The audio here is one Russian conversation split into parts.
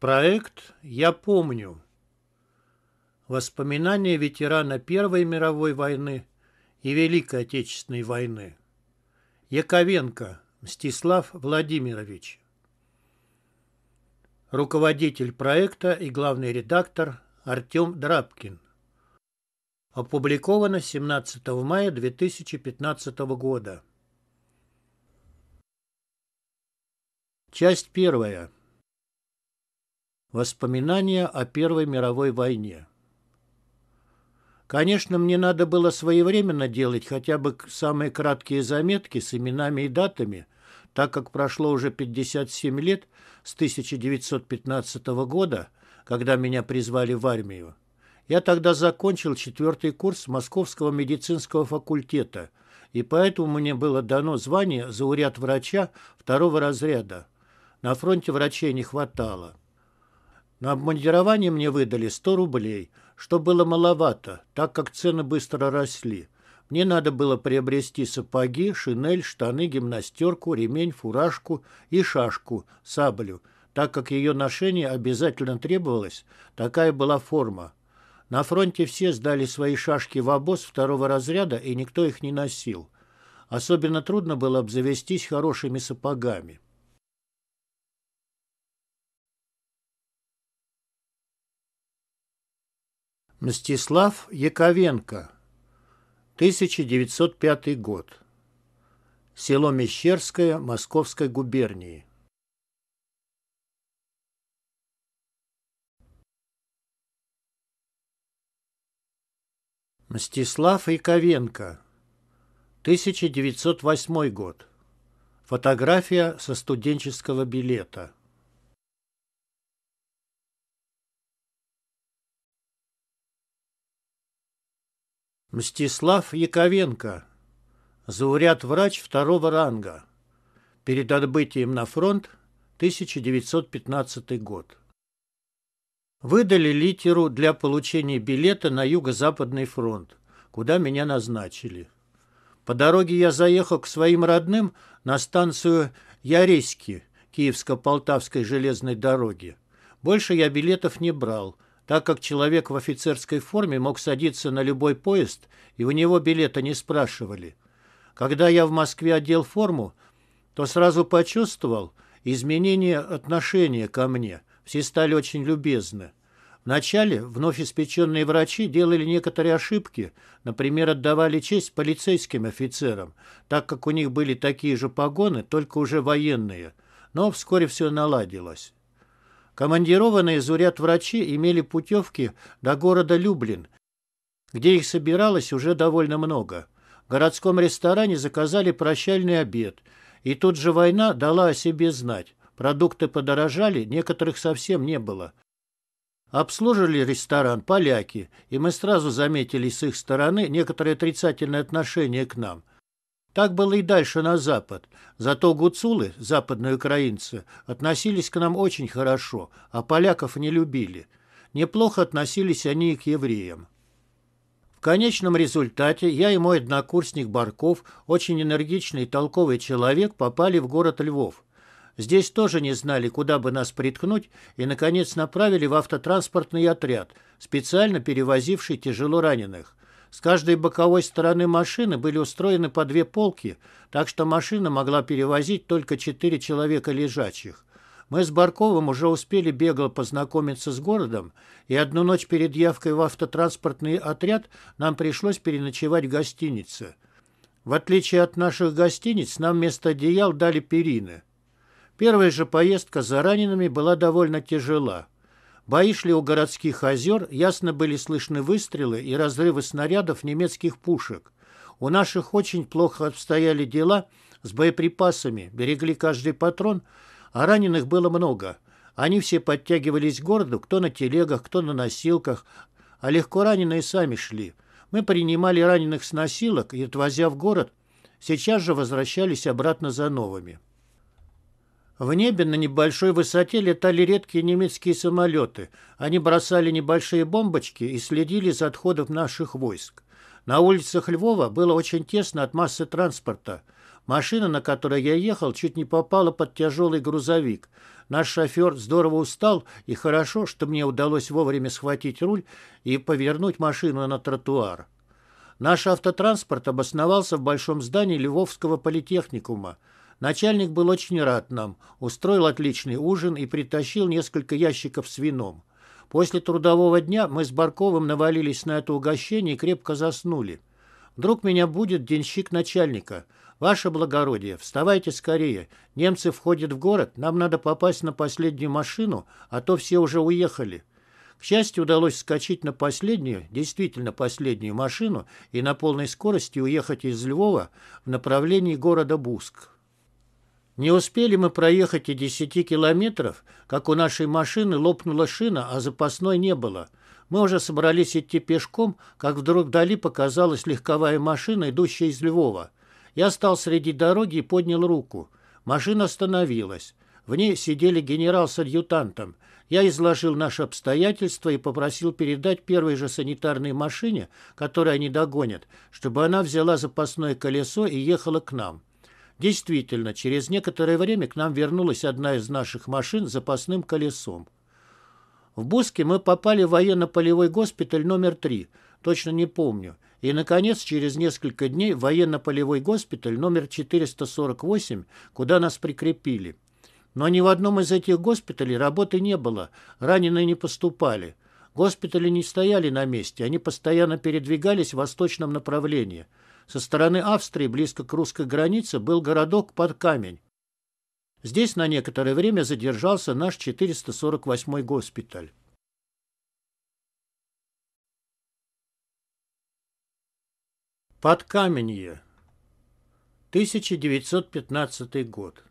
Проект «Я помню». Воспоминания ветерана Первой мировой войны и Великой Отечественной войны. Яковенко Мстислав Владимирович. Руководитель проекта и главный редактор Артем Драбкин. Опубликовано 17 мая 2015 года. Часть первая. Воспоминания о Первой мировой войне. Конечно, мне надо было своевременно делать хотя бы самые краткие заметки с именами и датами, так как прошло уже 57 лет с 1915 года, когда меня призвали в армию. Я тогда закончил четвертый курс Московского медицинского факультета, и поэтому мне было дано звание зауряд врача второго разряда. На фронте врачей не хватало. На обмундирование мне выдали 100 рублей, что было маловато, так как цены быстро росли. Мне надо было приобрести сапоги, шинель, штаны, гимнастерку, ремень, фуражку и шашку, саблю, так как ее ношение обязательно требовалось, такая была форма. На фронте все сдали свои шашки в обоз второго разряда, и никто их не носил. Особенно трудно было обзавестись хорошими сапогами. Мстислав Яковенко, 1905 год. Село Мещерское Московской губернии. Мстислав Яковенко, 1908 год. Фотография со студенческого билета. Мстислав Яковенко, зауряд-врач второго ранга. Перед отбытием на фронт 1915 год. Выдали литеру для получения билета на Юго-Западный фронт, куда меня назначили. По дороге я заехал к своим родным на станцию Яреськи Киевско-Полтавской железной дороги. Больше я билетов не брал – так как человек в офицерской форме мог садиться на любой поезд, и у него билета не спрашивали. Когда я в Москве одел форму, то сразу почувствовал изменение отношения ко мне. Все стали очень любезны. Вначале вновь испеченные врачи делали некоторые ошибки, например, отдавали честь полицейским офицерам, так как у них были такие же погоны, только уже военные. Но вскоре все наладилось. Командированные из уряд врачи имели путевки до города Люблин, где их собиралось уже довольно много. В городском ресторане заказали прощальный обед, и тут же война дала о себе знать. Продукты подорожали, некоторых совсем не было. Обслужили ресторан поляки, и мы сразу заметили с их стороны некоторое отрицательное отношение к нам – так было и дальше на запад. Зато гуцулы, западные украинцы, относились к нам очень хорошо, а поляков не любили. Неплохо относились они и к евреям. В конечном результате я и мой однокурсник Барков, очень энергичный и толковый человек, попали в город Львов. Здесь тоже не знали, куда бы нас приткнуть, и, наконец, направили в автотранспортный отряд, специально перевозивший тяжело раненых. С каждой боковой стороны машины были устроены по две полки, так что машина могла перевозить только четыре человека лежачих. Мы с Барковым уже успели бегло познакомиться с городом, и одну ночь перед явкой в автотранспортный отряд нам пришлось переночевать в гостинице. В отличие от наших гостиниц, нам вместо одеял дали перины. Первая же поездка за ранеными была довольно тяжела. Бои шли у городских озер, ясно были слышны выстрелы и разрывы снарядов немецких пушек. У наших очень плохо обстояли дела с боеприпасами, берегли каждый патрон, а раненых было много. Они все подтягивались к городу, кто на телегах, кто на носилках, а легко раненые сами шли. Мы принимали раненых с носилок и, отвозя в город, сейчас же возвращались обратно за новыми. В небе на небольшой высоте летали редкие немецкие самолеты. Они бросали небольшие бомбочки и следили за отходом наших войск. На улицах Львова было очень тесно от массы транспорта. Машина, на которой я ехал, чуть не попала под тяжелый грузовик. Наш шофер здорово устал, и хорошо, что мне удалось вовремя схватить руль и повернуть машину на тротуар. Наш автотранспорт обосновался в большом здании Львовского политехникума. Начальник был очень рад нам, устроил отличный ужин и притащил несколько ящиков с вином. После трудового дня мы с Барковым навалились на это угощение и крепко заснули. Вдруг меня будет денщик начальника. Ваше благородие, вставайте скорее. Немцы входят в город, нам надо попасть на последнюю машину, а то все уже уехали. К счастью, удалось вскочить на последнюю, действительно последнюю машину и на полной скорости уехать из Львова в направлении города Буск. Не успели мы проехать и десяти километров, как у нашей машины лопнула шина, а запасной не было. Мы уже собрались идти пешком, как вдруг вдали показалась легковая машина, идущая из Львова. Я стал среди дороги и поднял руку. Машина остановилась. В ней сидели генерал с адъютантом. Я изложил наши обстоятельства и попросил передать первой же санитарной машине, которую они догонят, чтобы она взяла запасное колесо и ехала к нам. Действительно, через некоторое время к нам вернулась одна из наших машин с запасным колесом. В Буске мы попали в военно-полевой госпиталь номер 3, точно не помню, и, наконец, через несколько дней в военно-полевой госпиталь номер 448, куда нас прикрепили. Но ни в одном из этих госпиталей работы не было, раненые не поступали. Госпитали не стояли на месте, они постоянно передвигались в восточном направлении – со стороны Австрии, близко к русской границе, был городок под камень. Здесь на некоторое время задержался наш 448 госпиталь. Подкаменье. 1915 год.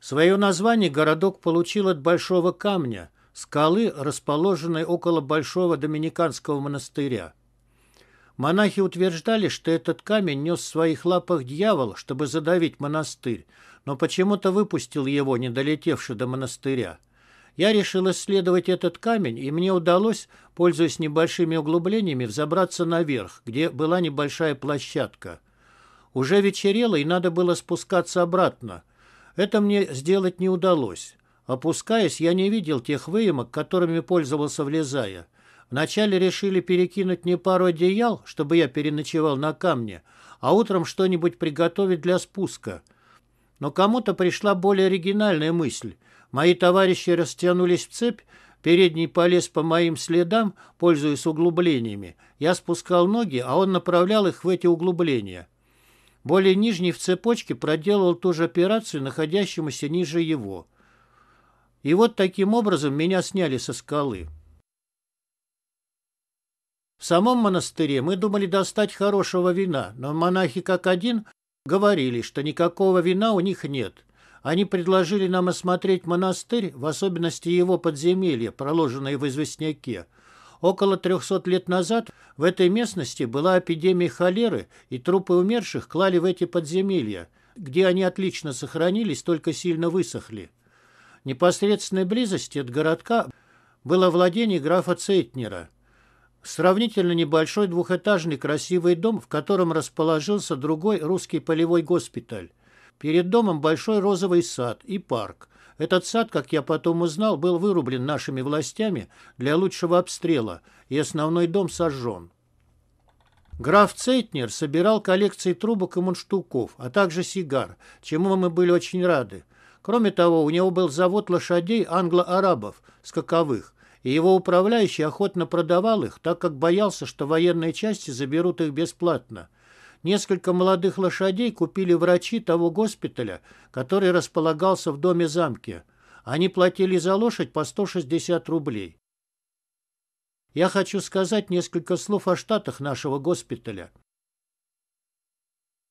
Свое название городок получил от большого камня, скалы, расположенной около Большого Доминиканского монастыря. Монахи утверждали, что этот камень нес в своих лапах дьявол, чтобы задавить монастырь, но почему-то выпустил его, не долетевший до монастыря. Я решил исследовать этот камень, и мне удалось, пользуясь небольшими углублениями, взобраться наверх, где была небольшая площадка. Уже вечерело, и надо было спускаться обратно. Это мне сделать не удалось. Опускаясь, я не видел тех выемок, которыми пользовался, влезая. Вначале решили перекинуть мне пару одеял, чтобы я переночевал на камне, а утром что-нибудь приготовить для спуска. Но кому-то пришла более оригинальная мысль. Мои товарищи растянулись в цепь, передний полез по моим следам, пользуясь углублениями. Я спускал ноги, а он направлял их в эти углубления. Более нижний в цепочке проделал ту же операцию, находящемуся ниже его. И вот таким образом меня сняли со скалы. В самом монастыре мы думали достать хорошего вина, но монахи как один говорили, что никакого вина у них нет. Они предложили нам осмотреть монастырь, в особенности его подземелья, проложенные в известняке. Около 300 лет назад в этой местности была эпидемия холеры, и трупы умерших клали в эти подземелья, где они отлично сохранились, только сильно высохли. В непосредственной близости от городка было владение графа Цейтнера – Сравнительно небольшой двухэтажный красивый дом, в котором расположился другой русский полевой госпиталь. Перед домом большой розовый сад и парк. Этот сад, как я потом узнал, был вырублен нашими властями для лучшего обстрела, и основной дом сожжен. Граф Цейтнер собирал коллекции трубок и мундштуков, а также сигар, чему мы были очень рады. Кроме того, у него был завод лошадей англо-арабов, скаковых, и его управляющий охотно продавал их, так как боялся, что военные части заберут их бесплатно. Несколько молодых лошадей купили врачи того госпиталя, который располагался в доме-замке. Они платили за лошадь по 160 рублей. Я хочу сказать несколько слов о штатах нашего госпиталя.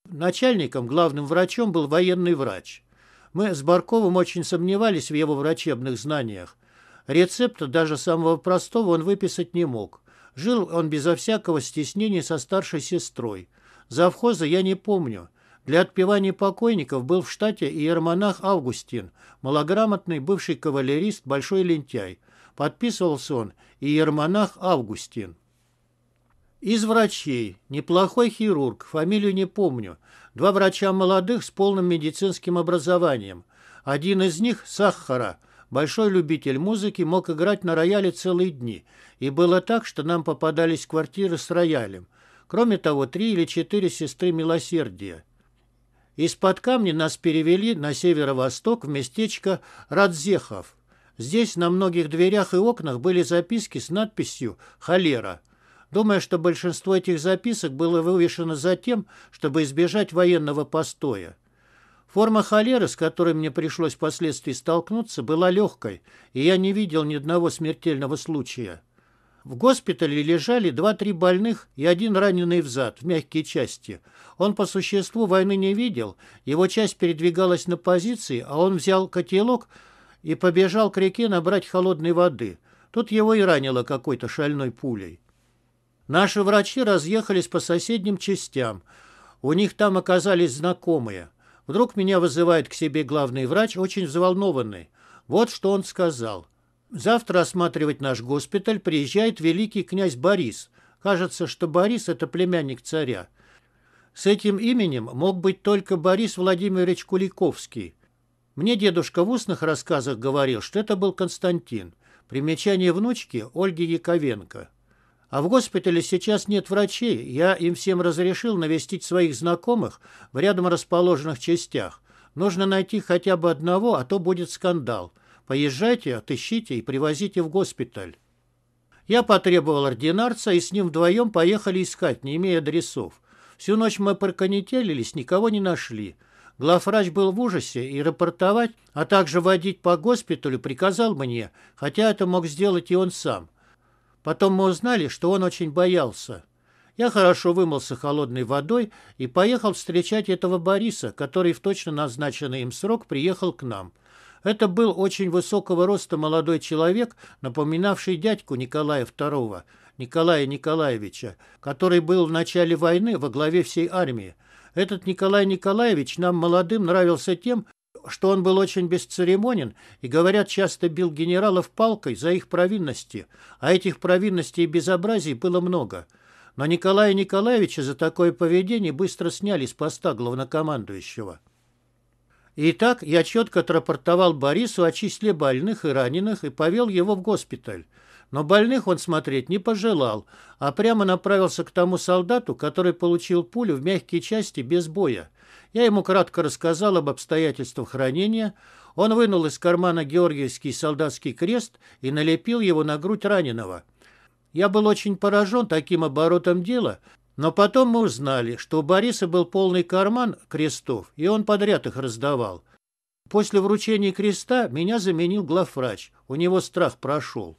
Начальником, главным врачом был военный врач. Мы с Барковым очень сомневались в его врачебных знаниях. Рецепта даже самого простого он выписать не мог. Жил он безо всякого стеснения со старшей сестрой. Завхоза я не помню. Для отпевания покойников был в штате и иеромонах Августин, малограмотный бывший кавалерист Большой Лентяй. Подписывался он и иеромонах Августин. Из врачей. Неплохой хирург, фамилию не помню. Два врача молодых с полным медицинским образованием. Один из них – Сахара – Большой любитель музыки мог играть на рояле целые дни, и было так, что нам попадались квартиры с роялем. Кроме того, три или четыре сестры милосердия. Из-под камня нас перевели на северо-восток в местечко Радзехов. Здесь на многих дверях и окнах были записки с надписью «Холера». Думая, что большинство этих записок было вывешено за тем, чтобы избежать военного постоя. Форма холеры, с которой мне пришлось впоследствии столкнуться, была легкой, и я не видел ни одного смертельного случая. В госпитале лежали два-три больных и один раненый в зад, в мягкие части. Он по существу войны не видел, его часть передвигалась на позиции, а он взял котелок и побежал к реке набрать холодной воды. Тут его и ранило какой-то шальной пулей. Наши врачи разъехались по соседним частям. У них там оказались знакомые – Вдруг меня вызывает к себе главный врач, очень взволнованный. Вот что он сказал. Завтра осматривать наш госпиталь приезжает великий князь Борис. Кажется, что Борис – это племянник царя. С этим именем мог быть только Борис Владимирович Куликовский. Мне дедушка в устных рассказах говорил, что это был Константин. Примечание внучки Ольги Яковенко. А в госпитале сейчас нет врачей. Я им всем разрешил навестить своих знакомых в рядом расположенных частях. Нужно найти хотя бы одного, а то будет скандал. Поезжайте, отыщите и привозите в госпиталь. Я потребовал ординарца, и с ним вдвоем поехали искать, не имея адресов. Всю ночь мы проконетелились, никого не нашли. Главврач был в ужасе и рапортовать, а также водить по госпиталю приказал мне, хотя это мог сделать и он сам. Потом мы узнали, что он очень боялся. Я хорошо вымылся холодной водой и поехал встречать этого Бориса, который в точно назначенный им срок приехал к нам. Это был очень высокого роста молодой человек, напоминавший дядьку Николая II, Николая Николаевича, который был в начале войны во главе всей армии. Этот Николай Николаевич нам молодым нравился тем, что он был очень бесцеремонен и, говорят, часто бил генералов палкой за их провинности, а этих провинностей и безобразий было много. Но Николая Николаевича за такое поведение быстро сняли с поста главнокомандующего. Итак, я четко отрапортовал Борису о числе больных и раненых и повел его в госпиталь. Но больных он смотреть не пожелал, а прямо направился к тому солдату, который получил пулю в мягкие части без боя. Я ему кратко рассказал об обстоятельствах ранения. Он вынул из кармана георгиевский солдатский крест и налепил его на грудь раненого. Я был очень поражен таким оборотом дела, но потом мы узнали, что у Бориса был полный карман крестов, и он подряд их раздавал. После вручения креста меня заменил главврач, у него страх прошел.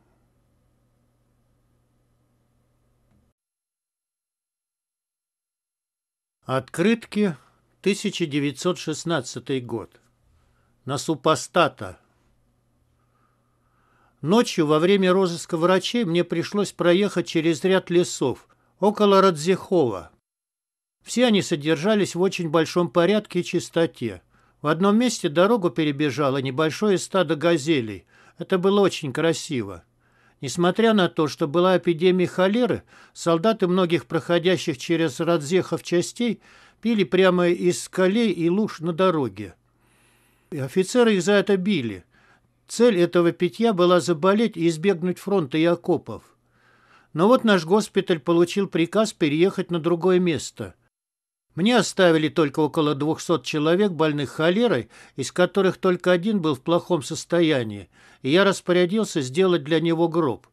Открытки, 1916 год. На супостата. Ночью во время розыска врачей мне пришлось проехать через ряд лесов, около Радзихова. Все они содержались в очень большом порядке и чистоте. В одном месте дорогу перебежало небольшое стадо газелей. Это было очень красиво. Несмотря на то, что была эпидемия холеры, солдаты многих проходящих через Радзехов частей пили прямо из скалей и луж на дороге. И офицеры их за это били. Цель этого питья была заболеть и избегнуть фронта и окопов. Но вот наш госпиталь получил приказ переехать на другое место – мне оставили только около 200 человек, больных холерой, из которых только один был в плохом состоянии, и я распорядился сделать для него гроб.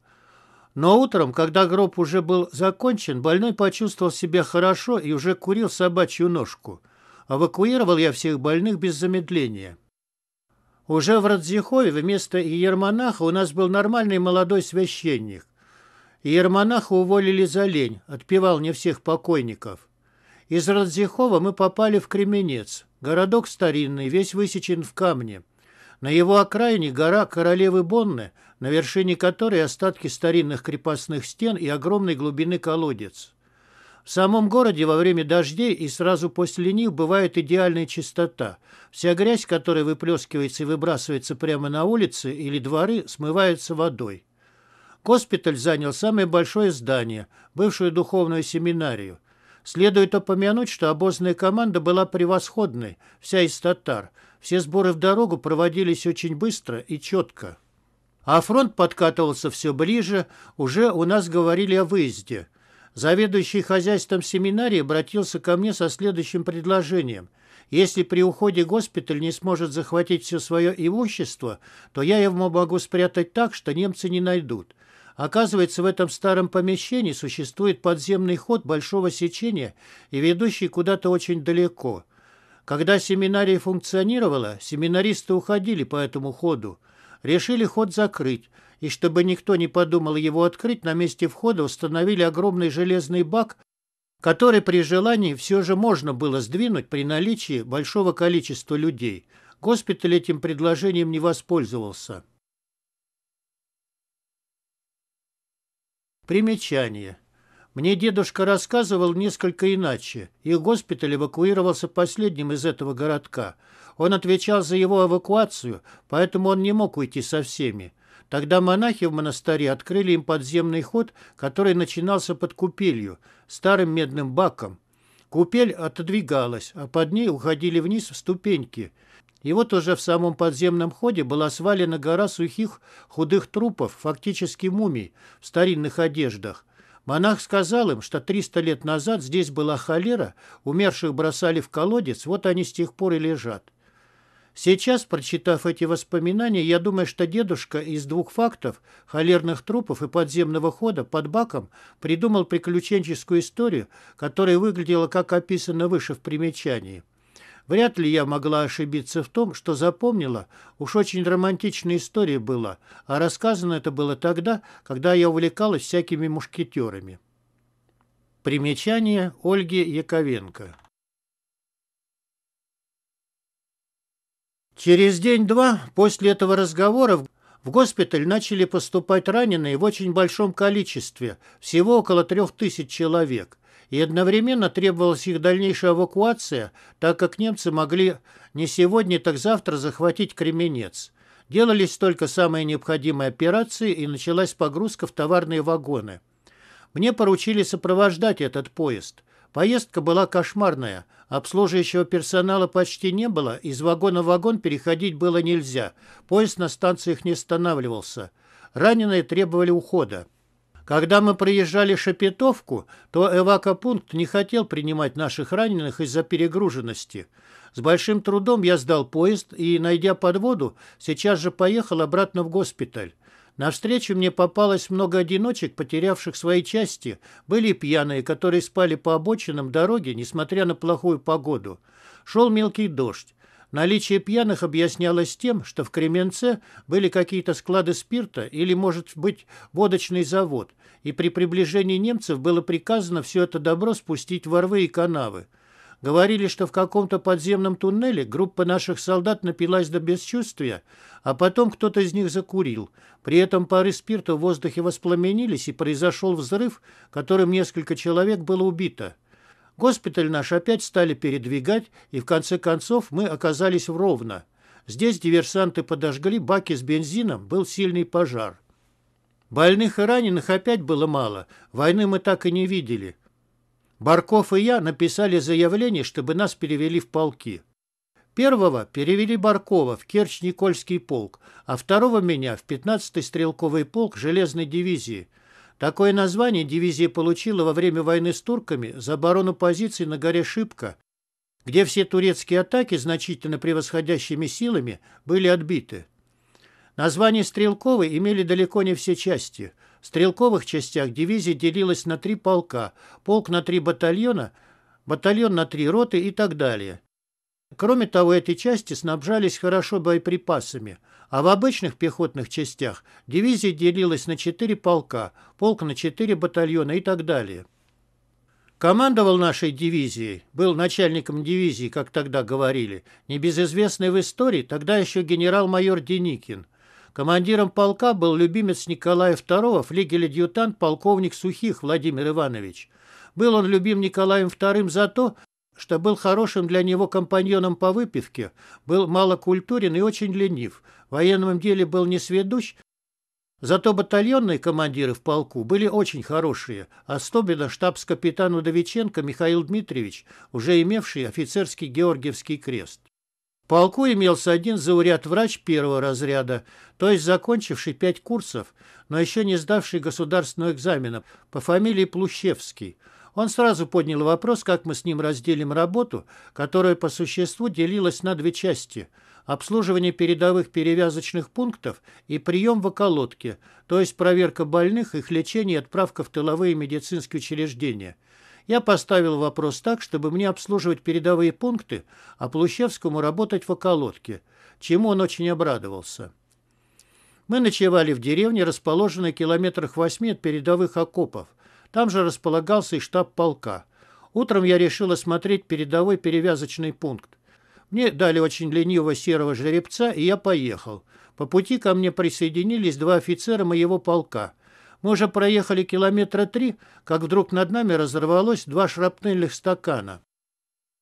Но утром, когда гроб уже был закончен, больной почувствовал себя хорошо и уже курил собачью ножку. Эвакуировал я всех больных без замедления. Уже в Радзихове вместо иермонаха у нас был нормальный молодой священник. Иермонаха уволили за лень, отпевал не всех покойников. Из Радзихова мы попали в Кременец. Городок старинный, весь высечен в камне. На его окраине гора Королевы Бонны, на вершине которой остатки старинных крепостных стен и огромной глубины колодец. В самом городе во время дождей и сразу после них бывает идеальная чистота. Вся грязь, которая выплескивается и выбрасывается прямо на улицы или дворы, смывается водой. Госпиталь занял самое большое здание, бывшую духовную семинарию. Следует упомянуть, что обозная команда была превосходной, вся из татар. Все сборы в дорогу проводились очень быстро и четко. А фронт подкатывался все ближе, уже у нас говорили о выезде. Заведующий хозяйством семинарии обратился ко мне со следующим предложением. Если при уходе госпиталь не сможет захватить все свое имущество, то я его могу спрятать так, что немцы не найдут. Оказывается, в этом старом помещении существует подземный ход большого сечения и ведущий куда-то очень далеко. Когда семинария функционировала, семинаристы уходили по этому ходу. Решили ход закрыть, и чтобы никто не подумал его открыть, на месте входа установили огромный железный бак, который при желании все же можно было сдвинуть при наличии большого количества людей. Госпиталь этим предложением не воспользовался. Примечание. Мне дедушка рассказывал несколько иначе, и госпиталь эвакуировался последним из этого городка. Он отвечал за его эвакуацию, поэтому он не мог уйти со всеми. Тогда монахи в монастыре открыли им подземный ход, который начинался под купелью, старым медным баком. Купель отодвигалась, а под ней уходили вниз в ступеньки – и вот уже в самом подземном ходе была свалена гора сухих худых трупов, фактически мумий, в старинных одеждах. Монах сказал им, что 300 лет назад здесь была холера, умерших бросали в колодец, вот они с тех пор и лежат. Сейчас, прочитав эти воспоминания, я думаю, что дедушка из двух фактов, холерных трупов и подземного хода под баком, придумал приключенческую историю, которая выглядела, как описано выше в примечании. Вряд ли я могла ошибиться в том, что запомнила. Уж очень романтичная история была, а рассказано это было тогда, когда я увлекалась всякими мушкетерами. Примечание Ольги Яковенко. Через день-два после этого разговора в госпиталь начали поступать раненые в очень большом количестве, всего около трех тысяч человек и одновременно требовалась их дальнейшая эвакуация, так как немцы могли не сегодня, так завтра захватить Кременец. Делались только самые необходимые операции, и началась погрузка в товарные вагоны. Мне поручили сопровождать этот поезд. Поездка была кошмарная. Обслуживающего персонала почти не было, из вагона в вагон переходить было нельзя. Поезд на станциях не останавливался. Раненые требовали ухода. Когда мы проезжали Шепетовку, то эвакопункт не хотел принимать наших раненых из-за перегруженности. С большим трудом я сдал поезд и, найдя подводу, сейчас же поехал обратно в госпиталь. На Навстречу мне попалось много одиночек, потерявших свои части. Были пьяные, которые спали по обочинам дороги, несмотря на плохую погоду. Шел мелкий дождь. Наличие пьяных объяснялось тем, что в Кременце были какие-то склады спирта или, может быть, водочный завод, и при приближении немцев было приказано все это добро спустить во рвы и канавы. Говорили, что в каком-то подземном туннеле группа наших солдат напилась до бесчувствия, а потом кто-то из них закурил. При этом пары спирта в воздухе воспламенились, и произошел взрыв, которым несколько человек было убито. Госпиталь наш опять стали передвигать, и в конце концов мы оказались в Ровно. Здесь диверсанты подожгли баки с бензином, был сильный пожар. Больных и раненых опять было мало, войны мы так и не видели. Барков и я написали заявление, чтобы нас перевели в полки. Первого перевели Баркова в Керч-Никольский полк, а второго меня в 15-й стрелковый полк Железной дивизии, Такое название дивизия получила во время войны с турками за оборону позиций на горе Шипка, где все турецкие атаки, значительно превосходящими силами, были отбиты. Название "стрелковый" имели далеко не все части. В стрелковых частях дивизия делилась на три полка, полк на три батальона, батальон на три роты и так далее. Кроме того, эти части снабжались хорошо боеприпасами, а в обычных пехотных частях дивизия делилась на четыре полка, полк на четыре батальона и так далее. Командовал нашей дивизией, был начальником дивизии, как тогда говорили, небезызвестный в истории, тогда еще генерал-майор Деникин. Командиром полка был любимец Николая II, флигель-адъютант полковник Сухих Владимир Иванович. Был он любим Николаем II за то, что был хорошим для него компаньоном по выпивке, был малокультурен и очень ленив, в военном деле был несведущ, зато батальонные командиры в полку были очень хорошие, особенно штабс-капитан Удовиченко Михаил Дмитриевич, уже имевший офицерский Георгиевский крест. В полку имелся один зауряд-врач первого разряда, то есть закончивший пять курсов, но еще не сдавший государственного экзамена по фамилии Плущевский – он сразу поднял вопрос, как мы с ним разделим работу, которая по существу делилась на две части – обслуживание передовых перевязочных пунктов и прием в околотке, то есть проверка больных, их лечение и отправка в тыловые медицинские учреждения. Я поставил вопрос так, чтобы мне обслуживать передовые пункты, а Плущевскому работать в околотке, чему он очень обрадовался. Мы ночевали в деревне, расположенной километрах восьми от передовых окопов. Там же располагался и штаб полка. Утром я решил осмотреть передовой перевязочный пункт. Мне дали очень ленивого серого жеребца, и я поехал. По пути ко мне присоединились два офицера моего полка. Мы уже проехали километра три, как вдруг над нами разорвалось два шрапнельных стакана.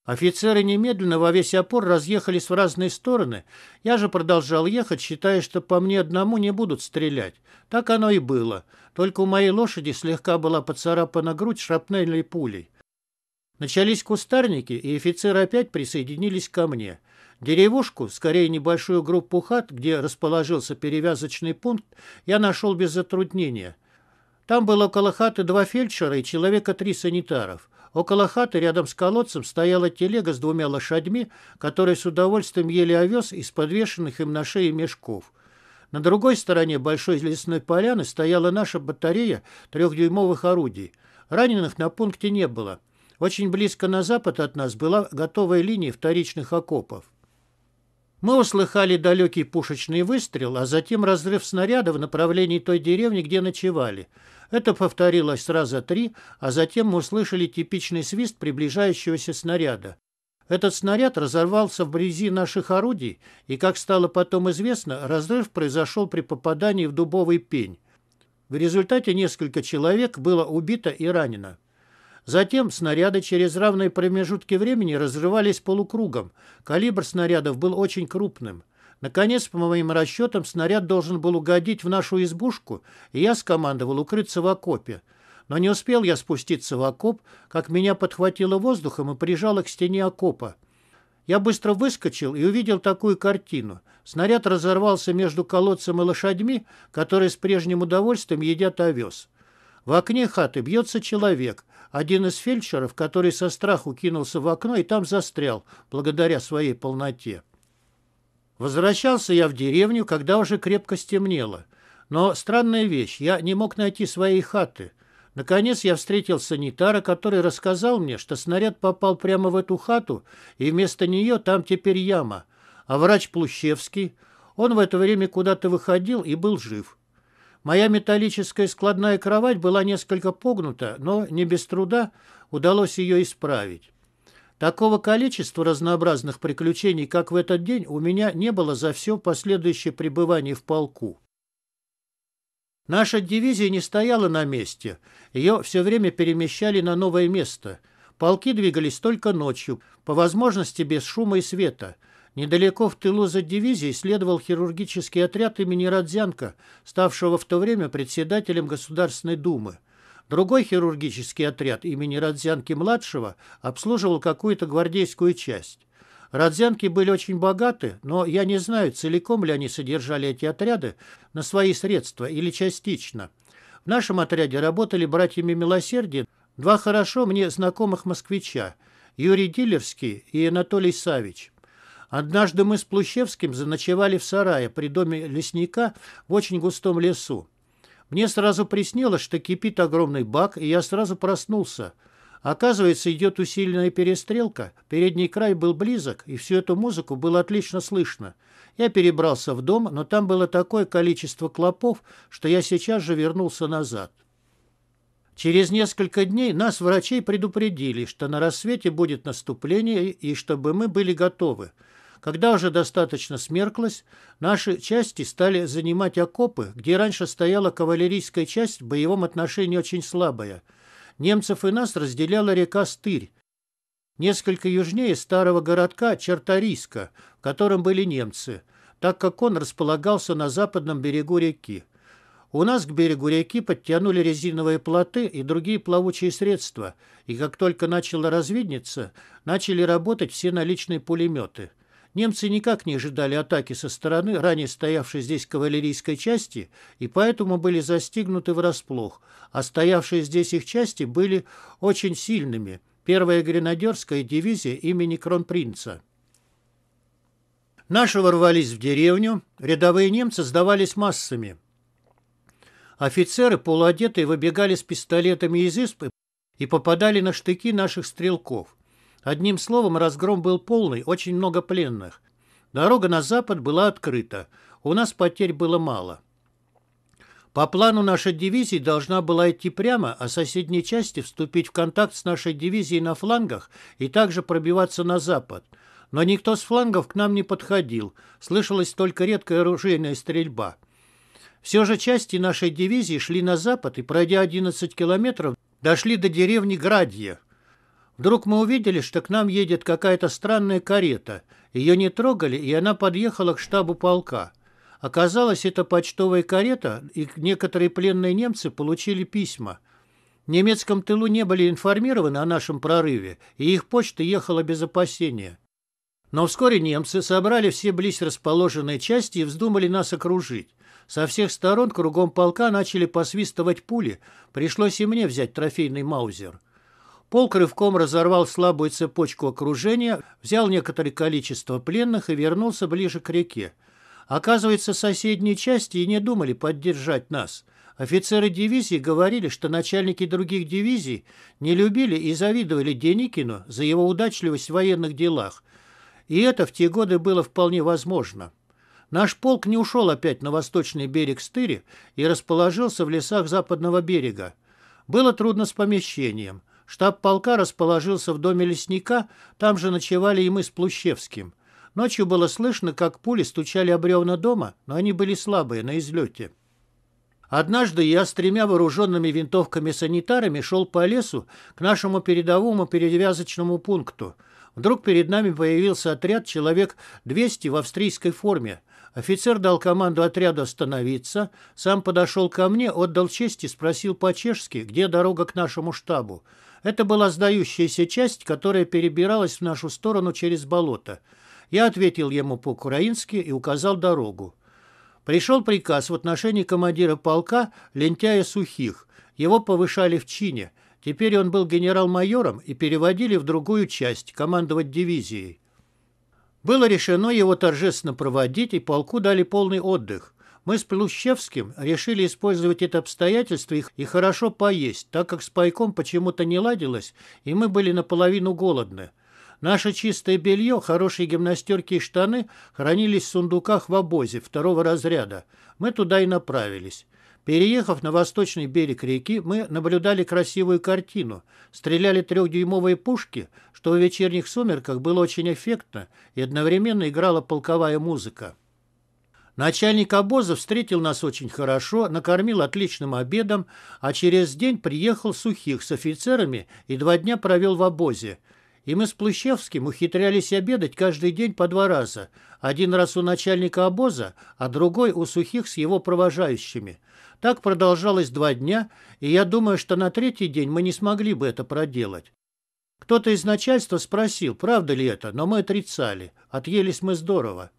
Офицеры немедленно во весь опор разъехались в разные стороны. Я же продолжал ехать, считая, что по мне одному не будут стрелять. Так оно и было. Только у моей лошади слегка была поцарапана грудь шрапнельной пулей. Начались кустарники, и офицеры опять присоединились ко мне. Деревушку, скорее небольшую группу хат, где расположился перевязочный пункт, я нашел без затруднения. Там было около хаты два фельдшера и человека три санитаров. Около хаты рядом с колодцем стояла телега с двумя лошадьми, которые с удовольствием ели овес из подвешенных им на шее мешков. На другой стороне большой лесной поляны стояла наша батарея трехдюймовых орудий. Раненых на пункте не было. Очень близко на запад от нас была готовая линия вторичных окопов. Мы услыхали далекий пушечный выстрел, а затем разрыв снаряда в направлении той деревни, где ночевали. Это повторилось сразу три, а затем мы услышали типичный свист приближающегося снаряда. Этот снаряд разорвался вблизи наших орудий, и, как стало потом известно, разрыв произошел при попадании в дубовый пень. В результате несколько человек было убито и ранено. Затем снаряды через равные промежутки времени разрывались полукругом. Калибр снарядов был очень крупным. Наконец, по моим расчетам, снаряд должен был угодить в нашу избушку, и я скомандовал укрыться в окопе. Но не успел я спуститься в окоп, как меня подхватило воздухом и прижало к стене окопа. Я быстро выскочил и увидел такую картину. Снаряд разорвался между колодцем и лошадьми, которые с прежним удовольствием едят овес. В окне хаты бьется человек, один из фельдшеров, который со страху кинулся в окно и там застрял, благодаря своей полноте. Возвращался я в деревню, когда уже крепко стемнело. Но странная вещь, я не мог найти своей хаты. Наконец я встретил санитара, который рассказал мне, что снаряд попал прямо в эту хату, и вместо нее там теперь яма. А врач Плущевский, он в это время куда-то выходил и был жив. Моя металлическая складная кровать была несколько погнута, но не без труда удалось ее исправить. Такого количества разнообразных приключений, как в этот день, у меня не было за все последующее пребывание в полку. Наша дивизия не стояла на месте, ее все время перемещали на новое место. Полки двигались только ночью, по возможности без шума и света. Недалеко в тылу за дивизией следовал хирургический отряд имени Радзянко, ставшего в то время председателем Государственной Думы. Другой хирургический отряд имени Радзянки младшего обслуживал какую-то гвардейскую часть. Радзянки были очень богаты, но я не знаю, целиком ли они содержали эти отряды на свои средства или частично. В нашем отряде работали братьями Милосердия два хорошо мне знакомых москвича – Юрий Дилерский и Анатолий Савич – Однажды мы с Плущевским заночевали в сарае при доме лесника в очень густом лесу. Мне сразу приснилось, что кипит огромный бак, и я сразу проснулся. Оказывается, идет усиленная перестрелка, передний край был близок, и всю эту музыку было отлично слышно. Я перебрался в дом, но там было такое количество клопов, что я сейчас же вернулся назад. Через несколько дней нас, врачей, предупредили, что на рассвете будет наступление и чтобы мы были готовы. Когда уже достаточно смерклось, наши части стали занимать окопы, где раньше стояла кавалерийская часть, в боевом отношении очень слабая. Немцев и нас разделяла река Стырь, несколько южнее старого городка Чертариска, в котором были немцы, так как он располагался на западном берегу реки. У нас к берегу реки подтянули резиновые плоты и другие плавучие средства, и как только начало развидниться, начали работать все наличные пулеметы. Немцы никак не ожидали атаки со стороны ранее стоявшей здесь кавалерийской части и поэтому были застигнуты врасплох, а стоявшие здесь их части были очень сильными. Первая гренадерская дивизия имени Кронпринца. Наши ворвались в деревню, рядовые немцы сдавались массами. Офицеры, полуодетые, выбегали с пистолетами из испы и попадали на штыки наших стрелков. Одним словом, разгром был полный, очень много пленных. Дорога на запад была открыта. У нас потерь было мало. По плану наша дивизия должна была идти прямо, а соседней части вступить в контакт с нашей дивизией на флангах и также пробиваться на запад. Но никто с флангов к нам не подходил. Слышалась только редкая оружейная стрельба. Все же части нашей дивизии шли на запад и, пройдя 11 километров, дошли до деревни Градье, Вдруг мы увидели, что к нам едет какая-то странная карета. Ее не трогали, и она подъехала к штабу полка. Оказалось, это почтовая карета, и некоторые пленные немцы получили письма. В немецком тылу не были информированы о нашем прорыве, и их почта ехала без опасения. Но вскоре немцы собрали все близ расположенные части и вздумали нас окружить. Со всех сторон кругом полка начали посвистывать пули, пришлось и мне взять трофейный маузер. Полк рывком разорвал слабую цепочку окружения, взял некоторое количество пленных и вернулся ближе к реке. Оказывается, соседние части и не думали поддержать нас. Офицеры дивизии говорили, что начальники других дивизий не любили и завидовали Деникину за его удачливость в военных делах. И это в те годы было вполне возможно. Наш полк не ушел опять на восточный берег Стыри и расположился в лесах западного берега. Было трудно с помещением. Штаб полка расположился в доме лесника, там же ночевали и мы с Плущевским. Ночью было слышно, как пули стучали об бревна дома, но они были слабые, на излете. Однажды я с тремя вооруженными винтовками-санитарами шел по лесу к нашему передовому перевязочному пункту. Вдруг перед нами появился отряд человек 200 в австрийской форме. Офицер дал команду отряду остановиться, сам подошел ко мне, отдал честь и спросил по-чешски, где дорога к нашему штабу. Это была сдающаяся часть, которая перебиралась в нашу сторону через болото. Я ответил ему по-украински и указал дорогу. Пришел приказ в отношении командира полка Лентяя Сухих. Его повышали в чине. Теперь он был генерал-майором и переводили в другую часть, командовать дивизией. Было решено его торжественно проводить, и полку дали полный отдых. Мы с Плющевским решили использовать это обстоятельство и, хорошо поесть, так как с пайком почему-то не ладилось, и мы были наполовину голодны. Наше чистое белье, хорошие гимнастерки и штаны хранились в сундуках в обозе второго разряда. Мы туда и направились. Переехав на восточный берег реки, мы наблюдали красивую картину. Стреляли трехдюймовые пушки, что в вечерних сумерках было очень эффектно и одновременно играла полковая музыка. Начальник обоза встретил нас очень хорошо, накормил отличным обедом, а через день приехал Сухих с офицерами и два дня провел в обозе. И мы с Плущевским ухитрялись обедать каждый день по два раза. Один раз у начальника обоза, а другой у Сухих с его провожающими. Так продолжалось два дня, и я думаю, что на третий день мы не смогли бы это проделать. Кто-то из начальства спросил, правда ли это, но мы отрицали. Отъелись мы здорово.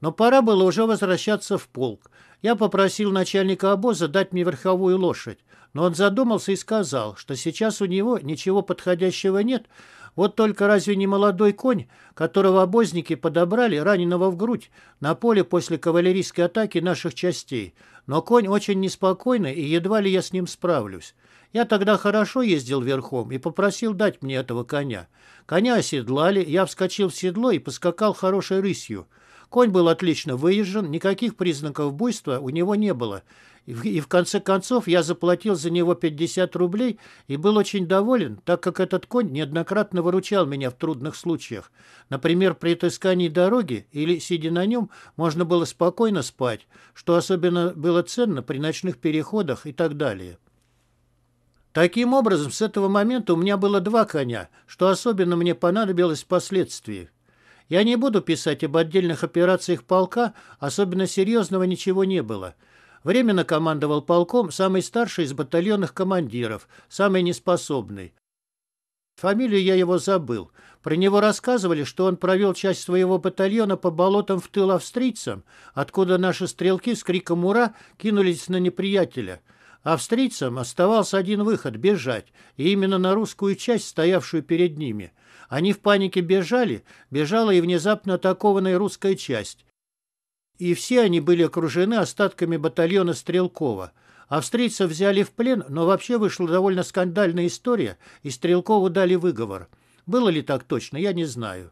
Но пора было уже возвращаться в полк. Я попросил начальника обоза дать мне верховую лошадь, но он задумался и сказал, что сейчас у него ничего подходящего нет, вот только разве не молодой конь, которого обозники подобрали, раненого в грудь, на поле после кавалерийской атаки наших частей. Но конь очень неспокойный, и едва ли я с ним справлюсь. Я тогда хорошо ездил верхом и попросил дать мне этого коня. Коня оседлали, я вскочил в седло и поскакал хорошей рысью. Конь был отлично выезжен, никаких признаков буйства у него не было. И в конце концов я заплатил за него 50 рублей и был очень доволен, так как этот конь неоднократно выручал меня в трудных случаях. Например, при отыскании дороги или сидя на нем можно было спокойно спать, что особенно было ценно при ночных переходах и так далее. Таким образом, с этого момента у меня было два коня, что особенно мне понадобилось впоследствии. Я не буду писать об отдельных операциях полка, особенно серьезного ничего не было. Временно командовал полком самый старший из батальонных командиров, самый неспособный. Фамилию я его забыл. Про него рассказывали, что он провел часть своего батальона по болотам в тыл австрийцам, откуда наши стрелки с криком «Ура!» кинулись на неприятеля. Австрийцам оставался один выход – бежать, и именно на русскую часть, стоявшую перед ними – они в панике бежали, бежала и внезапно атакованная русская часть. И все они были окружены остатками батальона Стрелкова. Австрийцев взяли в плен, но вообще вышла довольно скандальная история, и Стрелкову дали выговор. Было ли так точно, я не знаю.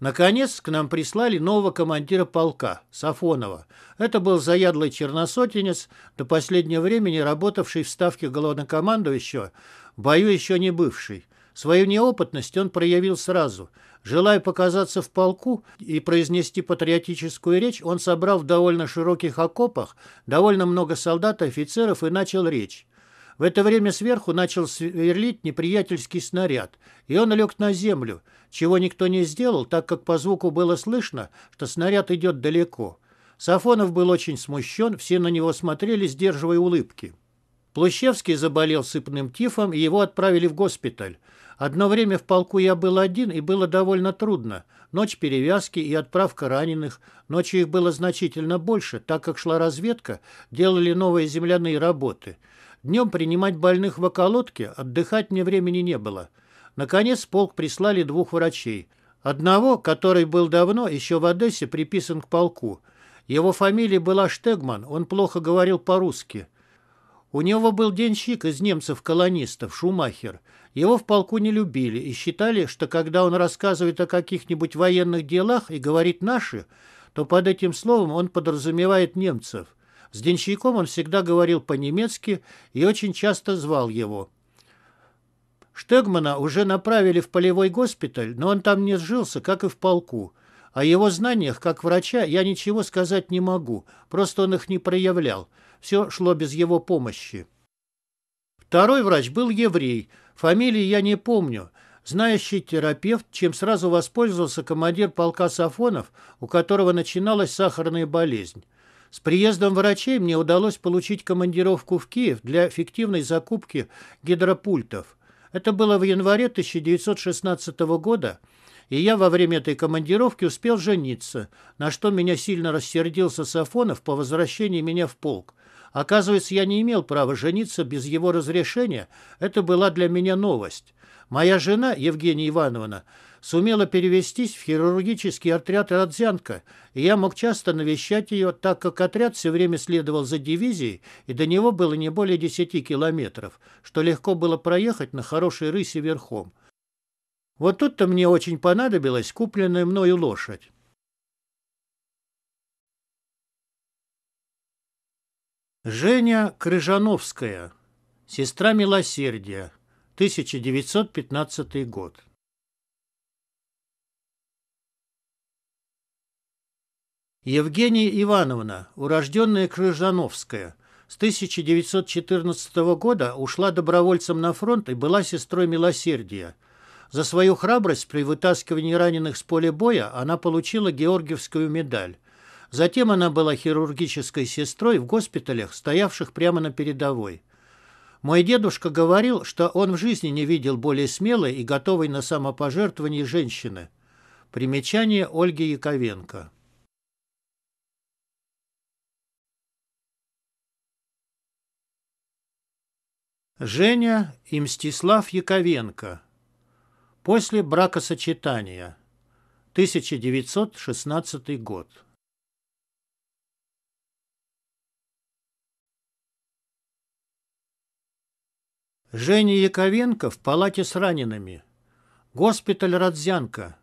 Наконец к нам прислали нового командира полка, Сафонова. Это был заядлый черносотенец, до последнего времени работавший в ставке главнокомандующего, в бою еще не бывший. Свою неопытность он проявил сразу. Желая показаться в полку и произнести патриотическую речь, он собрал в довольно широких окопах довольно много солдат и офицеров и начал речь. В это время сверху начал сверлить неприятельский снаряд, и он лег на землю, чего никто не сделал, так как по звуку было слышно, что снаряд идет далеко. Сафонов был очень смущен, все на него смотрели, сдерживая улыбки. Плущевский заболел сыпным тифом, и его отправили в госпиталь. Одно время в полку я был один, и было довольно трудно. Ночь перевязки и отправка раненых. Ночью их было значительно больше, так как шла разведка, делали новые земляные работы. Днем принимать больных в околотке, отдыхать мне времени не было. Наконец полк прислали двух врачей. Одного, который был давно, еще в Одессе, приписан к полку. Его фамилия была Штегман, он плохо говорил по-русски. У него был денщик из немцев-колонистов, Шумахер. Его в полку не любили и считали, что когда он рассказывает о каких-нибудь военных делах и говорит «наши», то под этим словом он подразумевает немцев. С денщиком он всегда говорил по-немецки и очень часто звал его. Штегмана уже направили в полевой госпиталь, но он там не сжился, как и в полку. О его знаниях как врача я ничего сказать не могу, просто он их не проявлял. Все шло без его помощи. Второй врач был еврей, фамилии я не помню, знающий терапевт, чем сразу воспользовался командир полка Сафонов, у которого начиналась сахарная болезнь. С приездом врачей мне удалось получить командировку в Киев для фиктивной закупки гидропультов. Это было в январе 1916 года, и я во время этой командировки успел жениться, на что меня сильно рассердился Сафонов по возвращении меня в полк. Оказывается, я не имел права жениться без его разрешения. Это была для меня новость. Моя жена, Евгения Ивановна, сумела перевестись в хирургический отряд Радзянка, и я мог часто навещать ее, так как отряд все время следовал за дивизией, и до него было не более 10 километров, что легко было проехать на хорошей рысе верхом. Вот тут-то мне очень понадобилась купленная мною лошадь. Женя Крыжановская. Сестра милосердия. 1915 год. Евгения Ивановна, урожденная Крыжановская, с 1914 года ушла добровольцем на фронт и была сестрой милосердия. За свою храбрость при вытаскивании раненых с поля боя она получила Георгиевскую медаль. Затем она была хирургической сестрой в госпиталях, стоявших прямо на передовой. Мой дедушка говорил, что он в жизни не видел более смелой и готовой на самопожертвование женщины. Примечание Ольги Яковенко. Женя и Мстислав Яковенко. После бракосочетания. 1916 год. Женя Яковенко в палате с ранеными. Госпиталь Родзянка.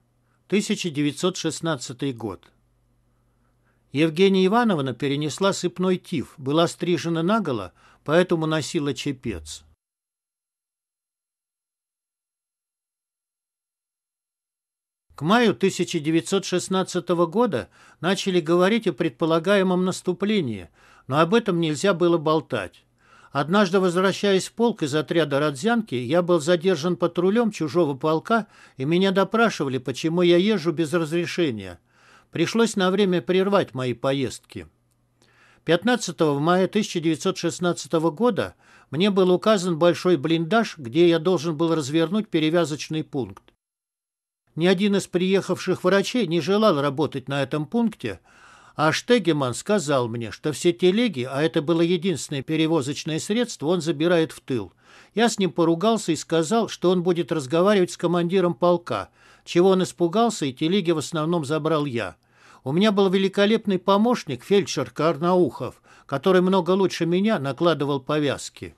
1916 год. Евгения Ивановна перенесла сыпной тиф, была стрижена наголо, поэтому носила чепец. К маю 1916 года начали говорить о предполагаемом наступлении, но об этом нельзя было болтать. Однажды, возвращаясь в полк из отряда Родзянки, я был задержан патрулем чужого полка, и меня допрашивали, почему я езжу без разрешения. Пришлось на время прервать мои поездки. 15 мая 1916 года мне был указан большой блиндаж, где я должен был развернуть перевязочный пункт. Ни один из приехавших врачей не желал работать на этом пункте – а Штегеман сказал мне, что все телеги, а это было единственное перевозочное средство, он забирает в тыл. Я с ним поругался и сказал, что он будет разговаривать с командиром полка, чего он испугался, и телеги в основном забрал я. У меня был великолепный помощник, фельдшер Карнаухов, который много лучше меня накладывал повязки.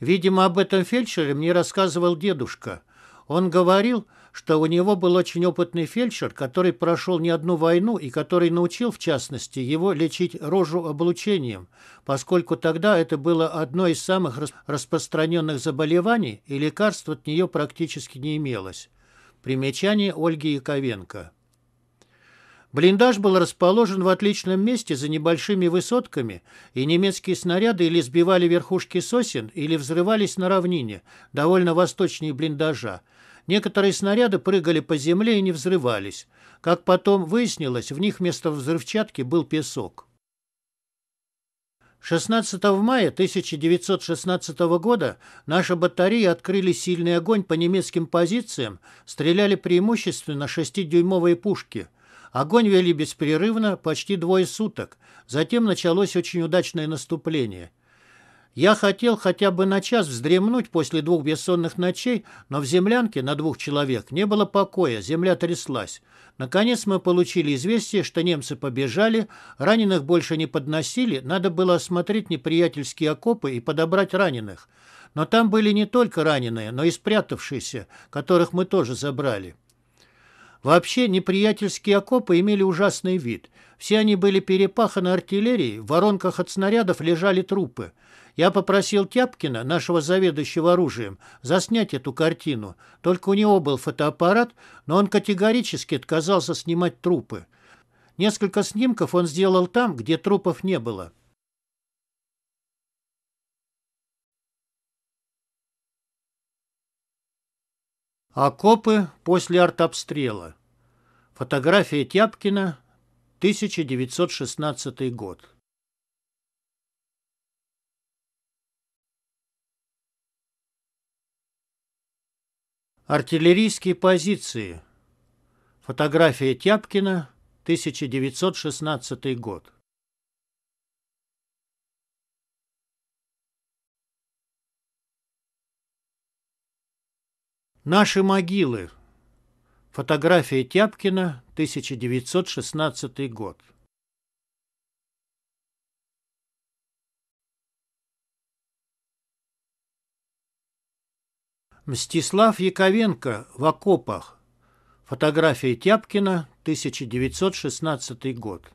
Видимо, об этом фельдшере мне рассказывал дедушка. Он говорил, что у него был очень опытный фельдшер, который прошел не одну войну и который научил, в частности, его лечить рожу облучением, поскольку тогда это было одно из самых распространенных заболеваний, и лекарств от нее практически не имелось. Примечание Ольги Яковенко. Блиндаж был расположен в отличном месте за небольшими высотками, и немецкие снаряды или сбивали верхушки сосен, или взрывались на равнине, довольно восточнее блиндажа, Некоторые снаряды прыгали по земле и не взрывались. Как потом выяснилось, в них вместо взрывчатки был песок. 16 мая 1916 года наши батареи открыли сильный огонь по немецким позициям, стреляли преимущественно 6-дюймовые пушки. Огонь вели беспрерывно почти двое суток. Затем началось очень удачное наступление – я хотел хотя бы на час вздремнуть после двух бессонных ночей, но в землянке на двух человек не было покоя, земля тряслась. Наконец мы получили известие, что немцы побежали, раненых больше не подносили, надо было осмотреть неприятельские окопы и подобрать раненых. Но там были не только раненые, но и спрятавшиеся, которых мы тоже забрали. Вообще неприятельские окопы имели ужасный вид. Все они были перепаханы артиллерией, в воронках от снарядов лежали трупы – я попросил Тяпкина, нашего заведующего оружием, заснять эту картину. Только у него был фотоаппарат, но он категорически отказался снимать трупы. Несколько снимков он сделал там, где трупов не было. Окопы а после артобстрела. Фотография Тяпкина, 1916 год. Артиллерийские позиции. Фотография Тяпкина, 1916 год. Наши могилы. Фотография Тяпкина, 1916 год. Мстислав Яковенко в окопах. Фотография Тяпкина, 1916 год.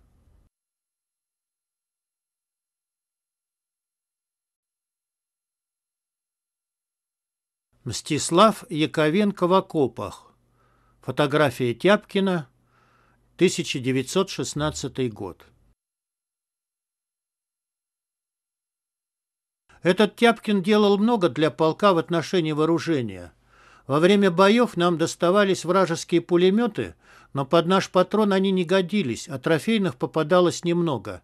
Мстислав Яковенко в окопах. Фотография Тяпкина, 1916 год. Этот Тяпкин делал много для полка в отношении вооружения. Во время боев нам доставались вражеские пулеметы, но под наш патрон они не годились, а трофейных попадалось немного.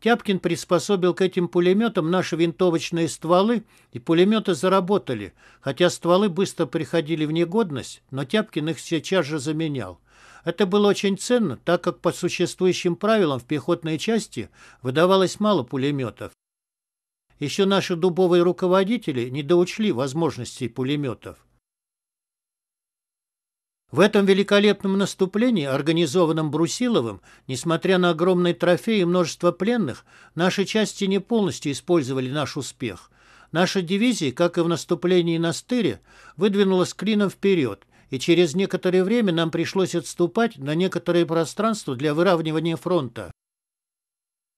Тяпкин приспособил к этим пулеметам наши винтовочные стволы, и пулеметы заработали, хотя стволы быстро приходили в негодность, но Тяпкин их сейчас же заменял. Это было очень ценно, так как по существующим правилам в пехотной части выдавалось мало пулеметов. Еще наши дубовые руководители не доучли возможностей пулеметов. В этом великолепном наступлении, организованном Брусиловым, несмотря на огромные трофеи и множество пленных, наши части не полностью использовали наш успех. Наша дивизия, как и в наступлении на Стыре, выдвинулась клином вперед, и через некоторое время нам пришлось отступать на некоторое пространство для выравнивания фронта.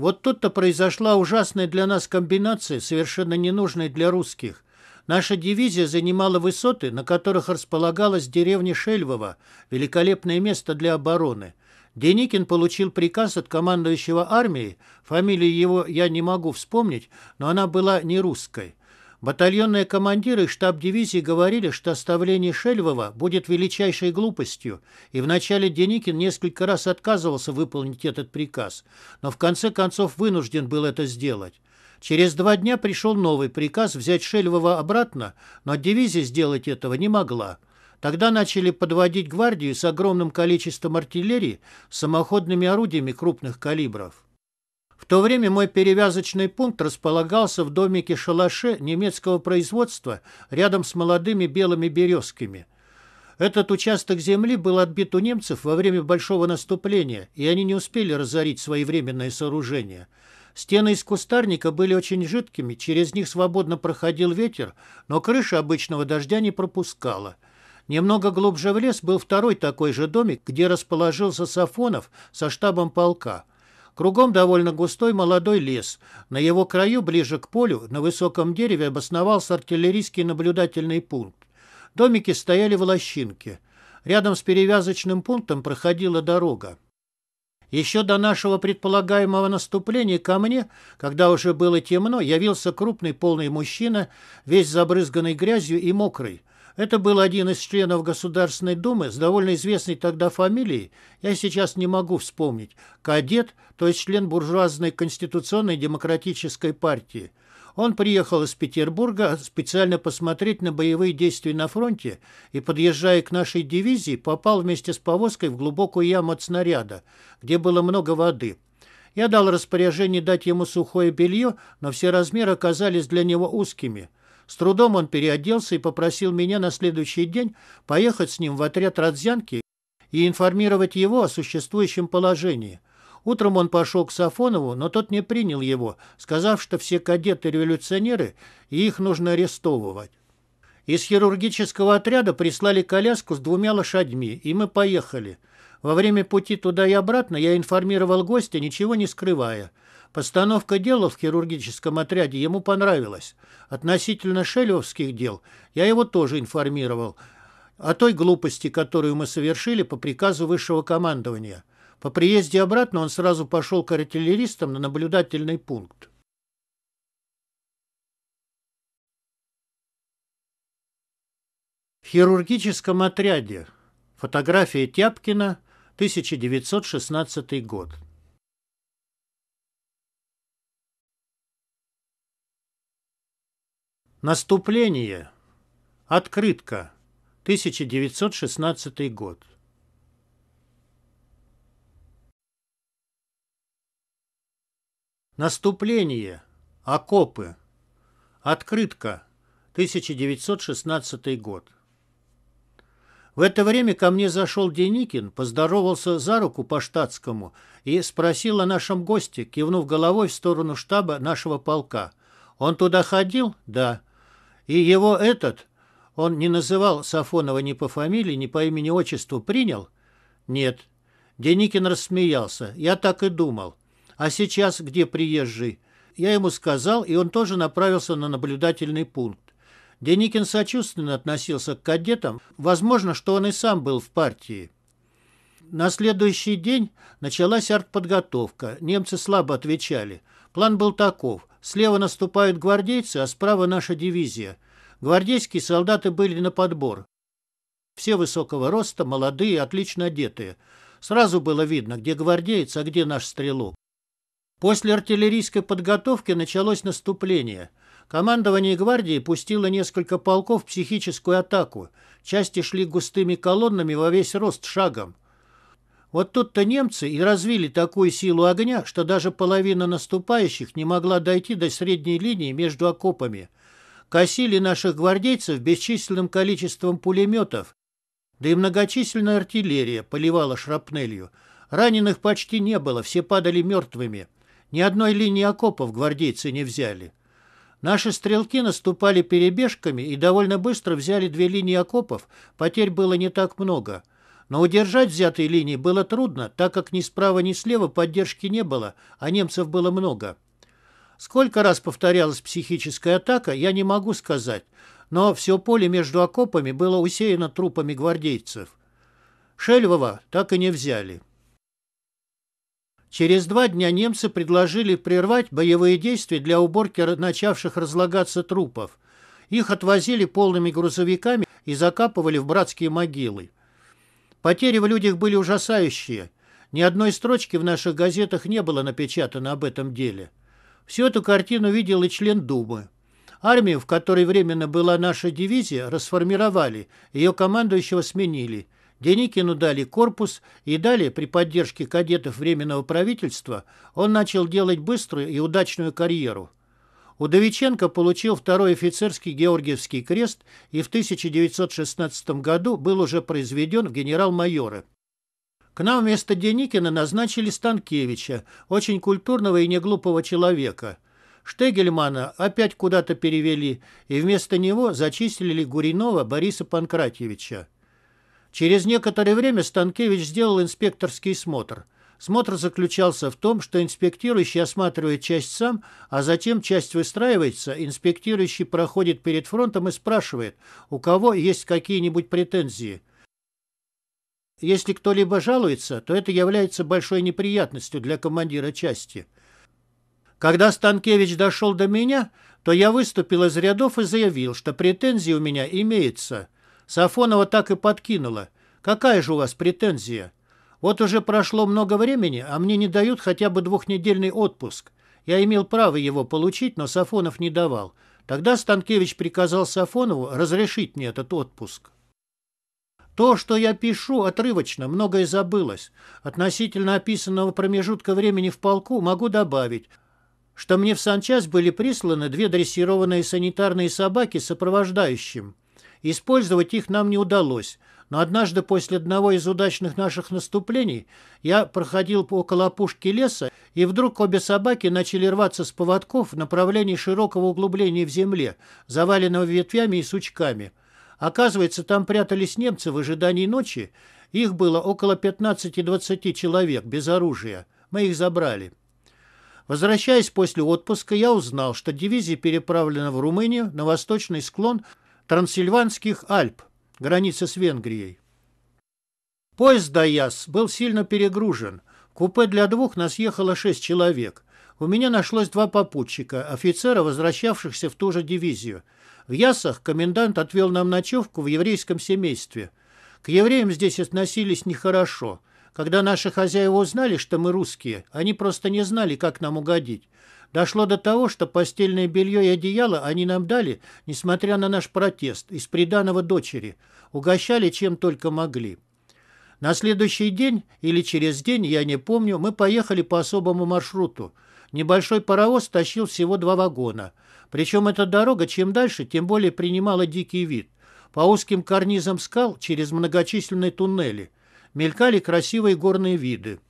Вот тут-то произошла ужасная для нас комбинация, совершенно ненужная для русских. Наша дивизия занимала высоты, на которых располагалась деревня Шельвова, великолепное место для обороны. Деникин получил приказ от командующего армией, фамилию его я не могу вспомнить, но она была не русской. Батальонные командиры и штаб дивизии говорили, что оставление Шельвова будет величайшей глупостью, и вначале Деникин несколько раз отказывался выполнить этот приказ, но в конце концов вынужден был это сделать. Через два дня пришел новый приказ взять Шельвова обратно, но дивизия сделать этого не могла. Тогда начали подводить гвардию с огромным количеством артиллерии, самоходными орудиями крупных калибров. В то время мой перевязочный пункт располагался в домике-шалаше немецкого производства рядом с молодыми белыми березками. Этот участок земли был отбит у немцев во время большого наступления, и они не успели разорить свои своевременное сооружение. Стены из кустарника были очень жидкими, через них свободно проходил ветер, но крыша обычного дождя не пропускала. Немного глубже в лес был второй такой же домик, где расположился Сафонов со штабом полка. Кругом довольно густой молодой лес. На его краю, ближе к полю, на высоком дереве обосновался артиллерийский наблюдательный пункт. Домики стояли в лощинке. Рядом с перевязочным пунктом проходила дорога. Еще до нашего предполагаемого наступления ко мне, когда уже было темно, явился крупный полный мужчина, весь забрызганный грязью и мокрый. Это был один из членов Государственной Думы с довольно известной тогда фамилией, я сейчас не могу вспомнить, кадет, то есть член буржуазной конституционной демократической партии. Он приехал из Петербурга специально посмотреть на боевые действия на фронте и, подъезжая к нашей дивизии, попал вместе с повозкой в глубокую яму от снаряда, где было много воды. Я дал распоряжение дать ему сухое белье, но все размеры оказались для него узкими – с трудом он переоделся и попросил меня на следующий день поехать с ним в отряд Родзянки и информировать его о существующем положении. Утром он пошел к Сафонову, но тот не принял его, сказав, что все кадеты революционеры и их нужно арестовывать. Из хирургического отряда прислали коляску с двумя лошадьми, и мы поехали. Во время пути туда и обратно я информировал гостя, ничего не скрывая – Постановка дела в хирургическом отряде ему понравилась. Относительно шелевских дел я его тоже информировал о той глупости, которую мы совершили по приказу высшего командования. По приезде обратно он сразу пошел к артиллеристам на наблюдательный пункт. В хирургическом отряде. Фотография Тяпкина, 1916 год. Наступление. Открытка. 1916 год. Наступление. Окопы. Открытка. 1916 год. В это время ко мне зашел Деникин, поздоровался за руку по-штатскому и спросил о нашем госте, кивнув головой в сторону штаба нашего полка. «Он туда ходил?» «Да». И его этот, он не называл Сафонова ни по фамилии, ни по имени-отчеству, принял? Нет. Деникин рассмеялся. Я так и думал. А сейчас где приезжий? Я ему сказал, и он тоже направился на наблюдательный пункт. Деникин сочувственно относился к кадетам. Возможно, что он и сам был в партии. На следующий день началась артподготовка. Немцы слабо отвечали. План был таков. Слева наступают гвардейцы, а справа наша дивизия. Гвардейские солдаты были на подбор. Все высокого роста, молодые, отлично одетые. Сразу было видно, где гвардеец, а где наш стрелок. После артиллерийской подготовки началось наступление. Командование гвардии пустило несколько полков в психическую атаку. Части шли густыми колоннами во весь рост шагом. Вот тут-то немцы и развили такую силу огня, что даже половина наступающих не могла дойти до средней линии между окопами. Косили наших гвардейцев бесчисленным количеством пулеметов, да и многочисленная артиллерия поливала шрапнелью. Раненых почти не было, все падали мертвыми. Ни одной линии окопов гвардейцы не взяли. Наши стрелки наступали перебежками и довольно быстро взяли две линии окопов, потерь было не так много – но удержать взятые линии было трудно, так как ни справа, ни слева поддержки не было, а немцев было много. Сколько раз повторялась психическая атака, я не могу сказать, но все поле между окопами было усеяно трупами гвардейцев. Шельвова так и не взяли. Через два дня немцы предложили прервать боевые действия для уборки начавших разлагаться трупов. Их отвозили полными грузовиками и закапывали в братские могилы. Потери в людях были ужасающие. Ни одной строчки в наших газетах не было напечатано об этом деле. Всю эту картину видел и член Думы. Армию, в которой временно была наша дивизия, расформировали, ее командующего сменили. Деникину дали корпус, и далее, при поддержке кадетов Временного правительства, он начал делать быструю и удачную карьеру. Удовиченко получил второй офицерский Георгиевский крест и в 1916 году был уже произведен в генерал-майора. К нам вместо Деникина назначили Станкевича, очень культурного и неглупого человека. Штегельмана опять куда-то перевели, и вместо него зачислили Гуринова Бориса Панкратьевича. Через некоторое время Станкевич сделал инспекторский смотр – Смотр заключался в том, что инспектирующий осматривает часть сам, а затем часть выстраивается, инспектирующий проходит перед фронтом и спрашивает, у кого есть какие-нибудь претензии. Если кто-либо жалуется, то это является большой неприятностью для командира части. Когда Станкевич дошел до меня, то я выступил из рядов и заявил, что претензии у меня имеются. Сафонова так и подкинула. «Какая же у вас претензия?» Вот уже прошло много времени, а мне не дают хотя бы двухнедельный отпуск. Я имел право его получить, но Сафонов не давал. Тогда Станкевич приказал Сафонову разрешить мне этот отпуск. То, что я пишу, отрывочно, многое забылось. Относительно описанного промежутка времени в полку могу добавить, что мне в санчасть были присланы две дрессированные санитарные собаки с сопровождающим. Использовать их нам не удалось – но однажды после одного из удачных наших наступлений я проходил около опушки леса, и вдруг обе собаки начали рваться с поводков в направлении широкого углубления в земле, заваленного ветвями и сучками. Оказывается, там прятались немцы в ожидании ночи, их было около 15-20 человек без оружия. Мы их забрали. Возвращаясь после отпуска, я узнал, что дивизия переправлена в Румынию на восточный склон Трансильванских Альп. Граница с Венгрией. Поезд до Яс был сильно перегружен. купе для двух нас ехало шесть человек. У меня нашлось два попутчика, офицера, возвращавшихся в ту же дивизию. В Ясах комендант отвел нам ночевку в еврейском семействе. К евреям здесь относились нехорошо. Когда наши хозяева узнали, что мы русские, они просто не знали, как нам угодить. Дошло до того, что постельное белье и одеяло они нам дали, несмотря на наш протест, из приданого дочери. Угощали чем только могли. На следующий день или через день, я не помню, мы поехали по особому маршруту. Небольшой паровоз тащил всего два вагона. Причем эта дорога чем дальше, тем более принимала дикий вид. По узким карнизам скал через многочисленные туннели мелькали красивые горные виды.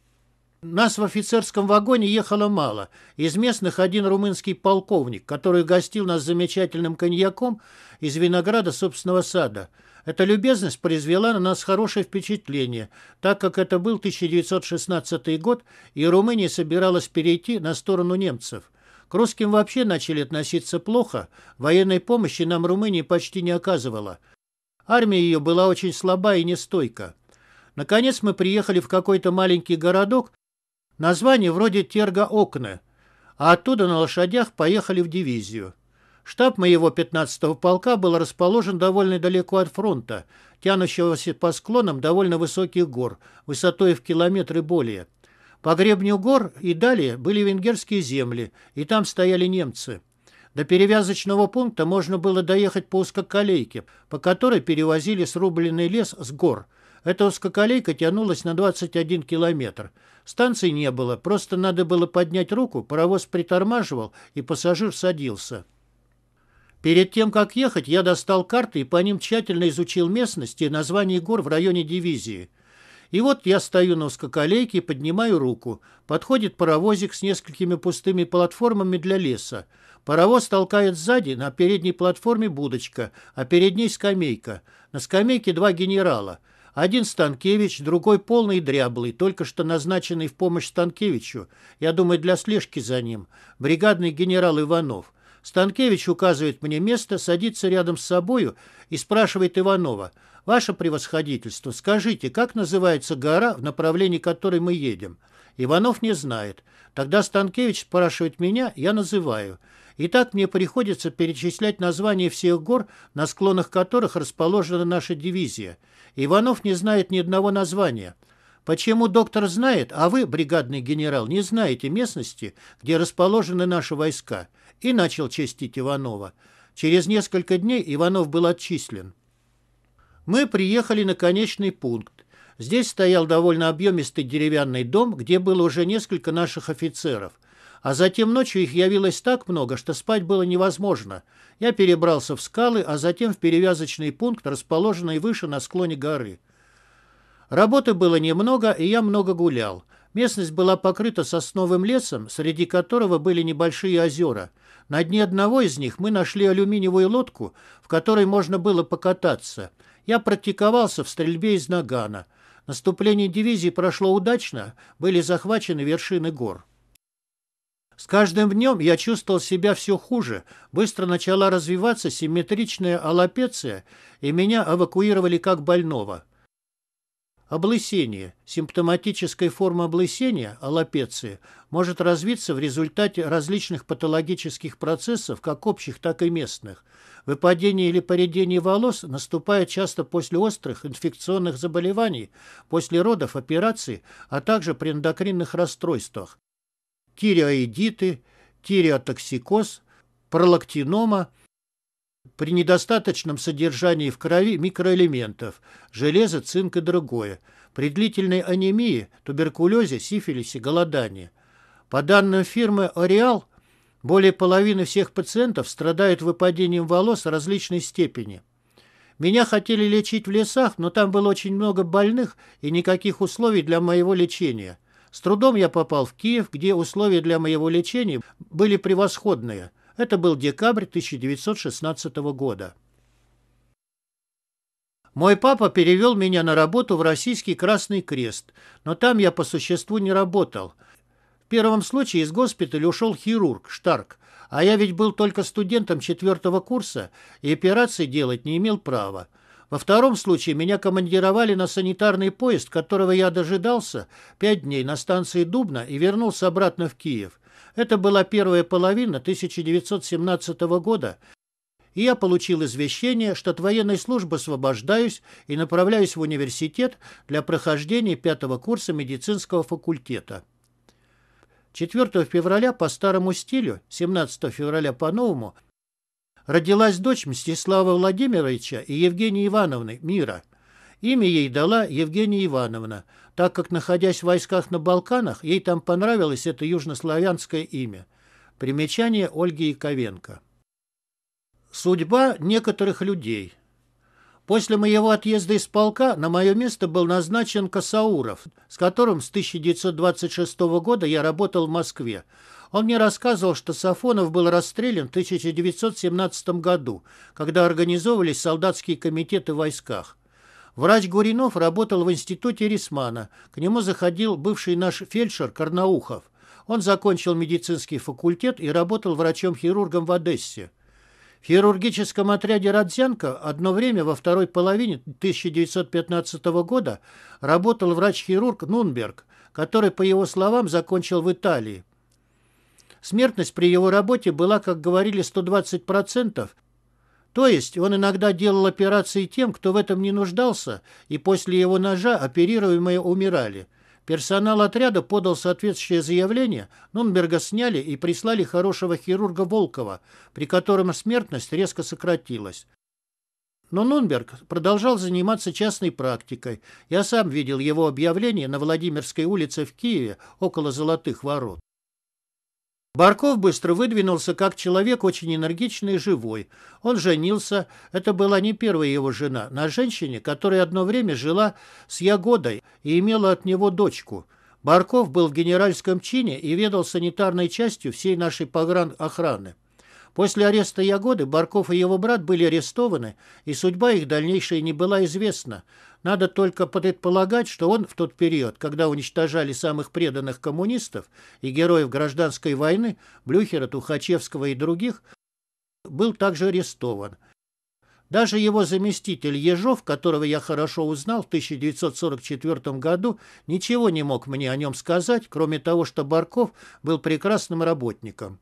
Нас в офицерском вагоне ехало мало. Из местных один румынский полковник, который гостил нас замечательным коньяком из винограда собственного сада. Эта любезность произвела на нас хорошее впечатление, так как это был 1916 год, и Румыния собиралась перейти на сторону немцев. К русским вообще начали относиться плохо, военной помощи нам Румыния почти не оказывала. Армия ее была очень слаба и нестойка. Наконец мы приехали в какой-то маленький городок, Название вроде терга окна а оттуда на лошадях поехали в дивизию. Штаб моего 15-го полка был расположен довольно далеко от фронта, тянущегося по склонам довольно высоких гор, высотой в километры более. По гребню гор и далее были венгерские земли, и там стояли немцы. До перевязочного пункта можно было доехать по узкоколейке, по которой перевозили срубленный лес с гор. Эта узкоколейка тянулась на 21 километр – Станции не было, просто надо было поднять руку, паровоз притормаживал, и пассажир садился. Перед тем, как ехать, я достал карты и по ним тщательно изучил местности и названия гор в районе дивизии. И вот я стою на узкоколейке и поднимаю руку. Подходит паровозик с несколькими пустыми платформами для леса. Паровоз толкает сзади, на передней платформе будочка, а перед ней скамейка. На скамейке два генерала – один Станкевич, другой полный и дряблый, только что назначенный в помощь Станкевичу, я думаю, для слежки за ним, бригадный генерал Иванов. Станкевич указывает мне место, садится рядом с собою и спрашивает Иванова, «Ваше превосходительство, скажите, как называется гора, в направлении которой мы едем?» Иванов не знает. Тогда Станкевич спрашивает меня, я называю. И так мне приходится перечислять названия всех гор, на склонах которых расположена наша дивизия – Иванов не знает ни одного названия. Почему доктор знает, а вы, бригадный генерал, не знаете местности, где расположены наши войска?» И начал чистить Иванова. Через несколько дней Иванов был отчислен. Мы приехали на конечный пункт. Здесь стоял довольно объемистый деревянный дом, где было уже несколько наших офицеров – а затем ночью их явилось так много, что спать было невозможно. Я перебрался в скалы, а затем в перевязочный пункт, расположенный выше на склоне горы. Работы было немного, и я много гулял. Местность была покрыта сосновым лесом, среди которого были небольшие озера. На дне одного из них мы нашли алюминиевую лодку, в которой можно было покататься. Я практиковался в стрельбе из нагана. Наступление дивизии прошло удачно, были захвачены вершины гор. С каждым днем я чувствовал себя все хуже. Быстро начала развиваться симметричная аллопеция, и меня эвакуировали как больного. Облысение. Симптоматическая форма облысения, аллопеции, может развиться в результате различных патологических процессов, как общих, так и местных. Выпадение или поредение волос наступает часто после острых инфекционных заболеваний, после родов, операций, а также при эндокринных расстройствах тиреоидиты, тиреотоксикоз, пролактинома при недостаточном содержании в крови микроэлементов – железа, цинк и другое, при длительной анемии, туберкулезе, сифилисе, голодании. По данным фирмы «Ореал», более половины всех пациентов страдают выпадением волос различной степени. Меня хотели лечить в лесах, но там было очень много больных и никаких условий для моего лечения – с трудом я попал в Киев, где условия для моего лечения были превосходные. Это был декабрь 1916 года. Мой папа перевел меня на работу в Российский Красный Крест, но там я по существу не работал. В первом случае из госпиталя ушел хирург Штарк, а я ведь был только студентом четвертого курса и операции делать не имел права. Во втором случае меня командировали на санитарный поезд, которого я дожидался пять дней на станции Дубна и вернулся обратно в Киев. Это была первая половина 1917 года, и я получил извещение, что от военной службы освобождаюсь и направляюсь в университет для прохождения пятого курса медицинского факультета. 4 февраля по старому стилю, 17 февраля по новому – Родилась дочь Мстислава Владимировича и Евгении Ивановны Мира. Имя ей дала Евгения Ивановна, так как, находясь в войсках на Балканах, ей там понравилось это южнославянское имя. Примечание Ольги Яковенко. Судьба некоторых людей. После моего отъезда из полка на мое место был назначен Касауров, с которым с 1926 года я работал в Москве. Он мне рассказывал, что Сафонов был расстрелян в 1917 году, когда организовывались солдатские комитеты в войсках. Врач Гуринов работал в институте Рисмана. К нему заходил бывший наш фельдшер Карнаухов. Он закончил медицинский факультет и работал врачом-хирургом в Одессе. В хирургическом отряде «Родзянко» одно время во второй половине 1915 года работал врач-хирург Нунберг, который, по его словам, закончил в Италии. Смертность при его работе была, как говорили, 120%. То есть он иногда делал операции тем, кто в этом не нуждался, и после его ножа оперируемые умирали. Персонал отряда подал соответствующее заявление, Нунберга сняли и прислали хорошего хирурга Волкова, при котором смертность резко сократилась. Но Нунберг продолжал заниматься частной практикой. Я сам видел его объявление на Владимирской улице в Киеве около Золотых ворот. Барков быстро выдвинулся как человек очень энергичный и живой. Он женился, это была не первая его жена, на женщине, которая одно время жила с Ягодой и имела от него дочку. Барков был в генеральском чине и ведал санитарной частью всей нашей погранохраны. После ареста Ягоды Барков и его брат были арестованы, и судьба их дальнейшая не была известна. Надо только предполагать, что он в тот период, когда уничтожали самых преданных коммунистов и героев гражданской войны, Блюхера, Тухачевского и других, был также арестован. Даже его заместитель Ежов, которого я хорошо узнал в 1944 году, ничего не мог мне о нем сказать, кроме того, что Барков был прекрасным работником.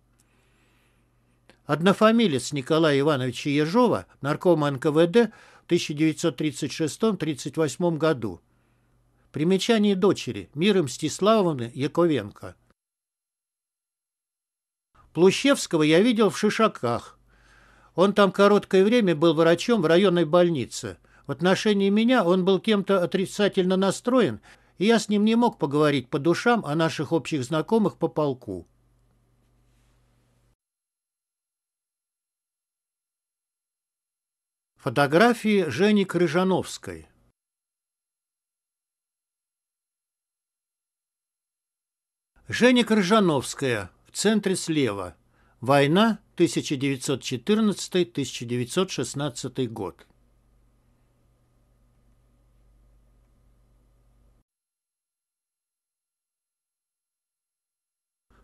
Однофамилец Николая Ивановича Ежова, наркома НКВД в 1936-38 году. Примечание дочери Миры Мстиславовны Яковенко. Плущевского я видел в Шишаках. Он там короткое время был врачом в районной больнице. В отношении меня он был кем-то отрицательно настроен, и я с ним не мог поговорить по душам о наших общих знакомых по полку. Фотографии Жени Крыжановской. Женя Крыжановская, в центре слева. Война 1914-1916 год.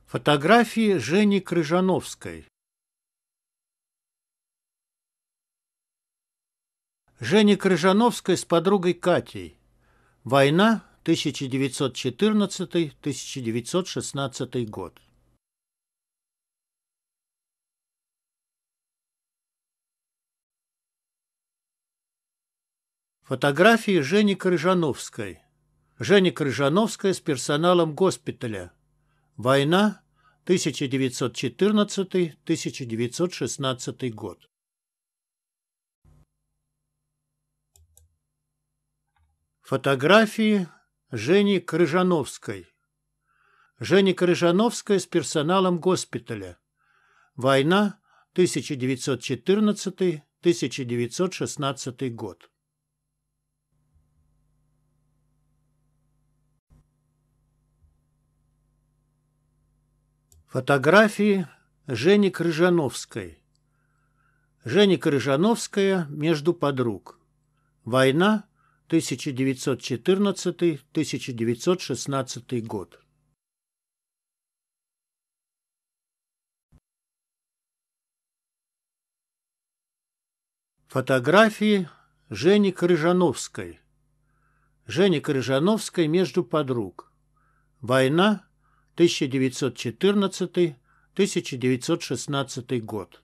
Фотографии Жени Крыжановской. Женя Крыжановская с подругой Катей. Война 1914-1916 год. Фотографии Жени Крыжановской. Женя Крыжановская с персоналом госпиталя. Война 1914-1916 год. Фотографии Жени Крыжановской. Жени Крыжановская с персоналом госпиталя. Война 1914-1916 год. Фотографии Жени Крыжановской. Жени Крыжановская между подруг. Война 1914-1916 1914-1916 год. Фотографии Жени Крыжановской. Жени Крыжановской между подруг. Война 1914-1916 год.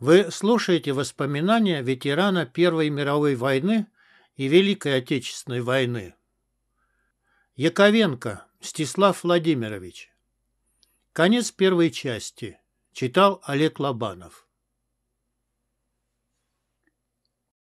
Вы слушаете воспоминания ветерана Первой мировой войны и Великой Отечественной войны. Яковенко Стислав Владимирович. Конец первой части. Читал Олег Лобанов.